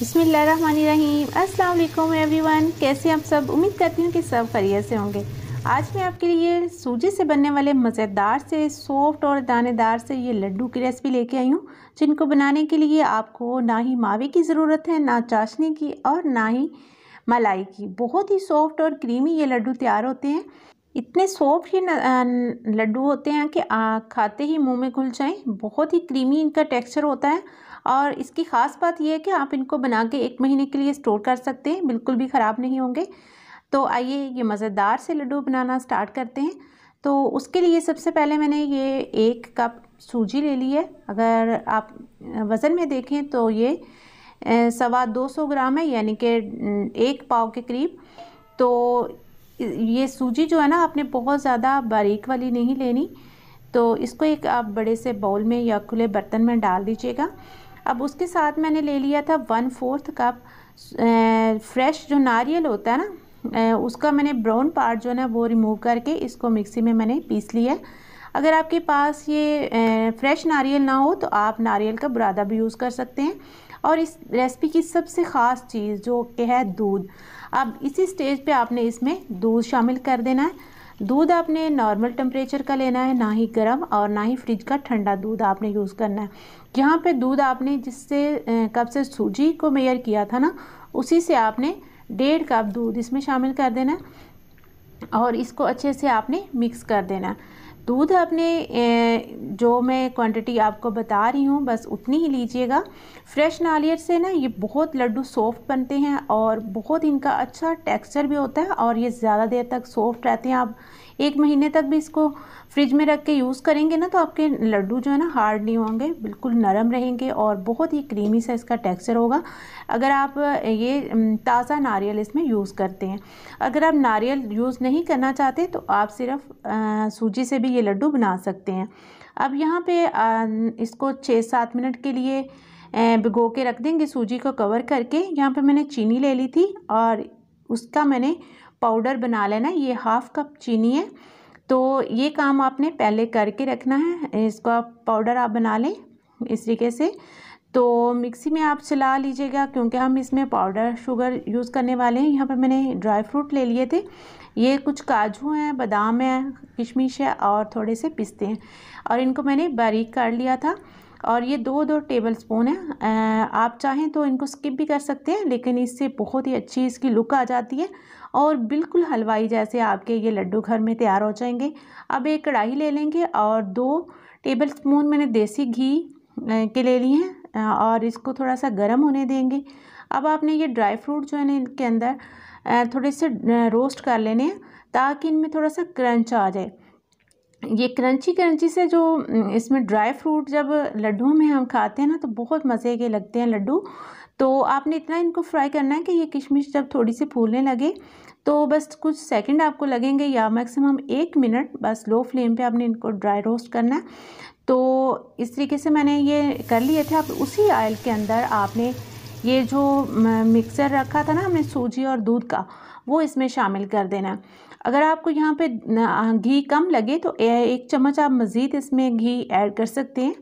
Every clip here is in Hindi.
बसमीम अल्लाम एवरीवन कैसे आप सब उम्मीद करती हूँ कि सब खैरियत से होंगे आज मैं आपके लिए सूजी से बनने वाले मज़ेदार से सॉफ्ट और दानेदार से ये लड्डू की रेसिपी लेके आई हूँ जिनको बनाने के लिए आपको ना ही मावे की ज़रूरत है ना चाशनी की और ना ही मलाई की बहुत ही सॉफ्ट और क्रीमी ये लड्डू तैयार होते हैं इतने सॉफ्ट ये लड्डू होते हैं कि आ, खाते ही मुंह में घुल जाएं बहुत ही क्रीमी इनका टेक्सचर होता है और इसकी ख़ास बात यह है कि आप इनको बना के एक महीने के लिए स्टोर कर सकते हैं बिल्कुल भी ख़राब नहीं होंगे तो आइए ये मज़ेदार से लड्डू बनाना स्टार्ट करते हैं तो उसके लिए सबसे पहले मैंने ये एक कप सूजी ले ली है अगर आप वज़न में देखें तो ये सवा दो सौ ग्राम है यानी कि एक पाव के करीब तो ये सूजी जो है ना आपने बहुत ज़्यादा बारीक वाली नहीं लेनी तो इसको एक आप बड़े से बाउल में या खुले बर्तन में डाल दीजिएगा अब उसके साथ मैंने ले लिया था वन फोर्थ कप फ्रेश जो नारियल होता है ना उसका मैंने ब्राउन पार्ट जो है ना वो रिमूव करके इसको मिक्सी में मैंने पीस लिया अगर आपके पास ये फ्रेश नारियल ना हो तो आप नारियल का बुरादा भी यूज़ कर सकते हैं और इस रेसिपी की सबसे ख़ास चीज़ जो कि है दूध अब इसी स्टेज पे आपने इसमें दूध शामिल कर देना है दूध आपने नॉर्मल टेम्परेचर का लेना है ना ही गर्म और ना ही फ्रिज का ठंडा दूध आपने यूज़ करना है यहाँ पे दूध आपने जिससे कप से सूजी को मेयर किया था ना उसी से आपने डेढ़ कप दूध इसमें शामिल कर देना है और इसको अच्छे से आपने मिक्स कर देना है दूध अपने जो मैं क्वांटिटी आपको बता रही हूँ बस उतनी ही लीजिएगा फ्रेश नारियल से ना ये बहुत लड्डू सॉफ्ट बनते हैं और बहुत इनका अच्छा टेक्सचर भी होता है और ये ज़्यादा देर तक सॉफ्ट रहते हैं आप एक महीने तक भी इसको फ्रिज में रख के यूज़ करेंगे ना तो आपके लड्डू जो है ना हार्ड नहीं होंगे बिल्कुल नरम रहेंगे और बहुत ही क्रीमी सा इसका टेक्सचर होगा अगर आप ये ताज़ा नारियल इसमें यूज़ करते हैं अगर आप नारियल यूज़ नहीं करना चाहते तो आप सिर्फ सूजी से भी ये लड्डू बना सकते हैं अब यहाँ पर इसको छः सात मिनट के लिए भिगो के रख देंगे सूजी को कवर करके यहाँ पे मैंने चीनी ले ली थी और उसका मैंने पाउडर बना लेना ये हाफ़ कप चीनी है तो ये काम आपने पहले करके रखना है इसका पाउडर आप बना लें इस तरीके से तो मिक्सी में आप चला लीजिएगा क्योंकि हम इसमें पाउडर शुगर यूज़ करने वाले हैं यहाँ पर मैंने ड्राई फ्रूट ले लिए थे ये कुछ काजू हैं बादाम हैं किशमिश है और थोड़े से पिस्ते हैं और इनको मैंने बारीक कर लिया था और ये दो दो टेबल स्पून है आप चाहें तो इनको स्किप भी कर सकते हैं लेकिन इससे बहुत ही अच्छी इसकी लुक आ जाती है और बिल्कुल हलवाई जैसे आपके ये लड्डू घर में तैयार हो जाएंगे अब एक कढ़ाई ले लेंगे और दो टेबल स्पून मैंने देसी घी के ले लिए हैं और इसको थोड़ा सा गर्म होने देंगे अब आपने ये ड्राई फ्रूट जो है ना इनके अंदर थोड़े से रोस्ट कर लेने हैं ताकि इनमें थोड़ा सा क्रंच आ जाए ये क्रंची क्रंची से जो इसमें ड्राई फ्रूट जब लड्डू में हम खाते हैं ना तो बहुत मज़े के लगते हैं लड्डू तो आपने इतना इनको फ्राई करना है कि ये किशमिश जब थोड़ी सी फूलने लगे तो बस कुछ सेकंड आपको लगेंगे या मैक्सिमम एक मिनट बस लो फ्लेम पे आपने इनको ड्राई रोस्ट करना है तो इस तरीके से मैंने ये कर लिए थे आप उसी आयल के अंदर आपने ये जो मिक्सर रखा था ना हमने सूजी और दूध का वो इसमें शामिल कर देना अगर आपको यहाँ पे घी कम लगे तो एक चम्मच आप मज़ीद इसमें घी ऐड कर सकते हैं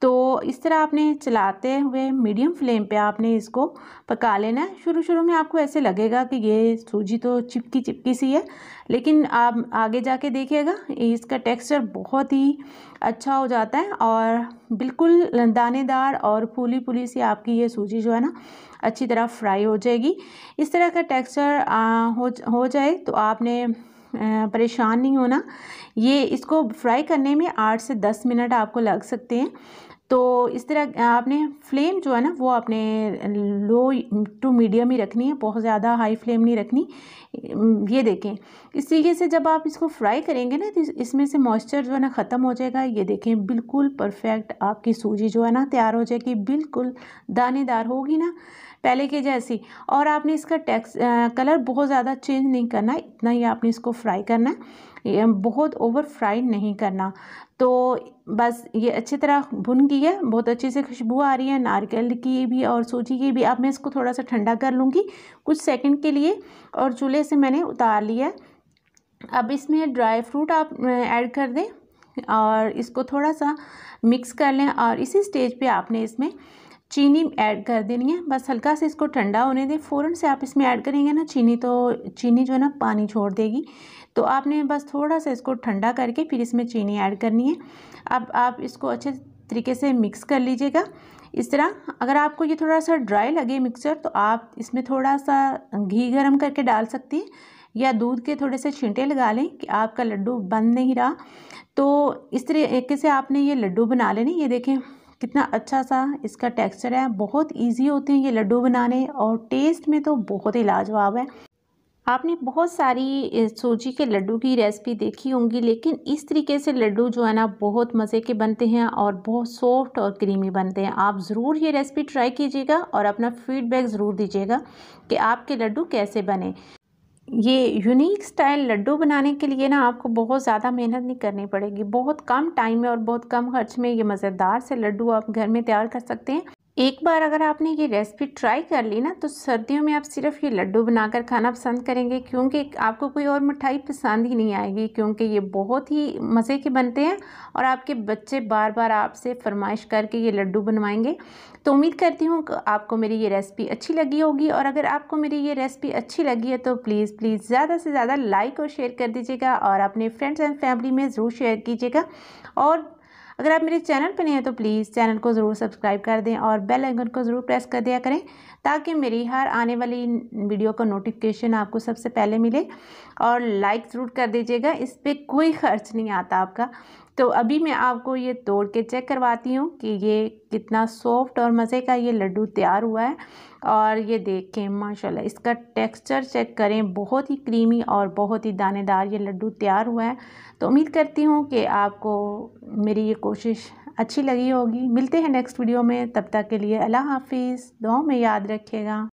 तो इस तरह आपने चलाते हुए मीडियम फ्लेम पे आपने इसको पका लेना है शुरू शुरू में आपको ऐसे लगेगा कि ये सूजी तो चिपकी चिपकी सी है लेकिन आप आगे जाके देखिएगा इसका टेक्सचर बहुत ही अच्छा हो जाता है और बिल्कुल दानेदार और फूली फूली सी आपकी ये सूजी जो है ना अच्छी तरह फ्राई हो जाएगी इस तरह का टेक्स्चर हो हो जाए तो आपने परेशान नहीं होना ये इसको फ्राई करने में आठ से दस मिनट आपको लग सकते हैं तो इस तरह आपने फ्लेम जो है ना वो आपने लो टू मीडियम ही रखनी है बहुत ज़्यादा हाई फ्लेम नहीं रखनी ये देखें इस तरीके से जब आप इसको फ्राई करेंगे ना तो इसमें से मॉइस्चर जो है ना ख़त्म हो जाएगा ये देखें बिल्कुल परफेक्ट आपकी सूजी जो है ना तैयार हो जाएगी बिल्कुल दानेदार होगी ना पहले के जैसी और आपने इसका टेक्स कलर बहुत ज़्यादा चेंज नहीं करना इतना ही आपने इसको फ्राई करना है बहुत ओवर फ्राई नहीं करना तो बस ये अच्छी तरह भुन गई है बहुत अच्छी से खुशबू आ रही है नारियल की भी और सूजी की भी अब मैं इसको थोड़ा सा ठंडा कर लूँगी कुछ सेकंड के लिए और चूल्हे से मैंने उतार लिया अब इसमें ड्राई फ्रूट आप ऐड कर दें और इसको थोड़ा सा मिक्स कर लें और इसी स्टेज पे आपने इसमें चीनी ऐड कर देनी है बस हल्का से इसको ठंडा होने दें फ़ौरन से आप इसमें ऐड करेंगे ना चीनी तो चीनी जो है ना पानी छोड़ देगी तो आपने बस थोड़ा सा इसको ठंडा करके फिर इसमें चीनी ऐड करनी है अब आप इसको अच्छे तरीके से मिक्स कर लीजिएगा इस तरह अगर आपको ये थोड़ा सा ड्राई लगे मिक्सचर तो आप इसमें थोड़ा सा घी गर्म करके डाल सकती हैं या दूध के थोड़े से छींटे लगा लें कि आपका लड्डू बन नहीं रहा तो इस तरीके से आपने ये लड्डू बना लेने ये देखें कितना अच्छा सा इसका टेक्सचर है बहुत इजी होते हैं ये लड्डू बनाने और टेस्ट में तो बहुत ही लाजवाब है आपने बहुत सारी सूजी के लड्डू की रेसिपी देखी होंगी लेकिन इस तरीके से लड्डू जो है ना बहुत मज़े के बनते हैं और बहुत सॉफ्ट और क्रीमी बनते हैं आप ज़रूर ये रेसिपी ट्राई कीजिएगा और अपना फीडबैक ज़रूर दीजिएगा कि आपके लड्डू कैसे बने ये यूनिक स्टाइल लड्डू बनाने के लिए ना आपको बहुत ज़्यादा मेहनत नहीं करनी पड़ेगी बहुत कम टाइम में और बहुत कम खर्च में ये मज़ेदार से लड्डू आप घर में तैयार कर सकते हैं एक बार अगर आपने ये रेसिपी ट्राई कर ली ना तो सर्दियों में आप सिर्फ ये लड्डू बनाकर खाना पसंद करेंगे क्योंकि आपको कोई और मिठाई पसंद ही नहीं आएगी क्योंकि ये बहुत ही मज़े के बनते हैं और आपके बच्चे बार बार आपसे फरमाइश करके ये लड्डू बनवाएंगे तो उम्मीद करती हूँ आपको मेरी ये रेसिपी अच्छी लगी होगी और अगर आपको मेरी ये रेसिपी अच्छी लगी है तो प्लीज़ प्लीज़ ज़्यादा से ज़्यादा लाइक और शेयर कर दीजिएगा और अपने फ्रेंड्स एंड फैमिली में ज़रूर शेयर कीजिएगा और अगर आप मेरे चैनल पर नहीं हैं तो प्लीज़ चैनल को ज़रूर सब्सक्राइब कर दें और बेल आइकन को ज़रूर प्रेस कर दिया करें ताकि मेरी हर आने वाली वीडियो का नोटिफिकेशन आपको सबसे पहले मिले और लाइक ज़रूर कर दीजिएगा इस पर कोई खर्च नहीं आता आपका तो अभी मैं आपको ये तोड़ के चेक करवाती हूँ कि ये कितना सॉफ्ट और मज़े का ये लड्डू तैयार हुआ है और ये देखें माशाल्लाह इसका टेक्सचर चेक करें बहुत ही क्रीमी और बहुत ही दानेदार ये लड्डू तैयार हुआ है तो उम्मीद करती हूँ कि आपको मेरी ये कोशिश अच्छी लगी होगी मिलते हैं नेक्स्ट वीडियो में तब तक के लिए अल्लाह हाफिज़ दुआ में याद रखिएगा